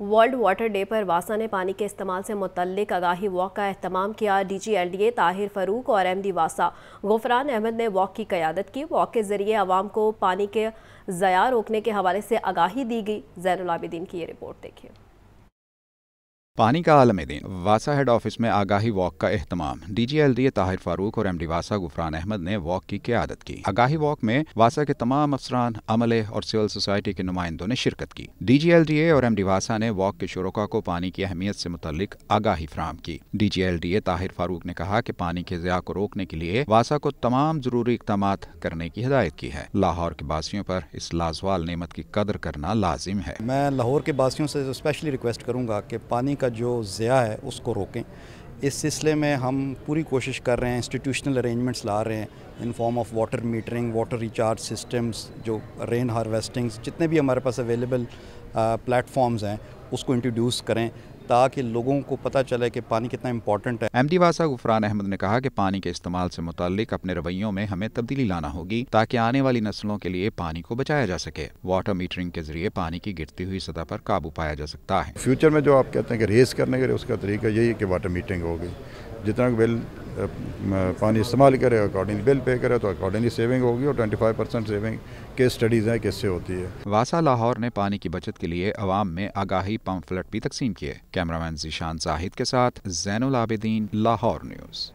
world water day पर वासा ने पानी के इस्तेमाल से मुतलक आगाही वॉक का अहतमाम किया D G L D A Tahir Farooq और एम डी वासा गुफरान अहमद ने वॉक की क्यादत की वॉक के जरिए आवाम को पानी के ज़या रोकने के हवाले से आगाही दी गई जैन की ये रिपोर्ट देखिए पानी का आलम दिन वासा हेड ऑफिस में आगाही वॉक का अहतमाम डी ताहिर फारूक और एम डी वासा गुफरान अहमद ने वॉक की क्यादत की आगाही वॉक में वासा के तमाम अफसरान अमले और सिविल सोसाइटी के नुमाइंदों ने शिरकत की D D G L A और एम डी वासा ने वॉक के शुरा को पानी की अहमियत से मुतलिक आगाही फ्राहम की D D G L A Tahir Farooq ने कहा की पानी के जया को रोकने के लिए वासा को तमाम जरूरी इकदाम करने की हिदायत की है लाहौर के बासियों पर इस लाजवाल नियमत की कदर करना लाजिम है मैं लाहौर के बासियों से स्पेशली रिक्वेस्ट करूंगा की पानी का का जो ज़िया है उसको रोकें इस सिलसिले में हम पूरी कोशिश कर रहे हैं इंस्टीट्यूशनल अरेंजमेंट्स ला रहे हैं in form of water metering water recharge systems जो रेन हारवेस्टिंग्स जितने भी हमारे पास अवेलेबल प्लेटफॉर्म्स uh, हैं उसको इंट्रोड्यूस करें ताकि लोगों को पता चले कि पानी कितना इंपॉर्टेंट है एम डी वासा गुफरान अहमद ने कहा कि पानी के इस्तेमाल से मुतलिक अपने रवैयों में हमें तब्दीली लाना होगी ताकि आने वाली नस्लों के लिए पानी को बचाया जा सके वाटर मीटरिंग के जरिए पानी की गिरती हुई सतह पर काबू पाया जा सकता है फ्यूचर में जो आप कहते हैं कि रेस करने के लिए उसका तरीका यही है कि वाटर मीटरिंग होगी जितना बिल पानी इस्तेमाल करे अकॉर्डिंगली बिल पे करे तो अकॉर्डिंगली सेविंग होगी और 25 परसेंट सेविंग के स्टडीज़ हैं किससे होती है वासा लाहौर ने पानी की बचत के लिए आवाम में आगाही पम्फलेट भी तकसीम किए कैमरामैन जीशान जाहिद के साथ जैन आबिदीन लाहौर न्यूज़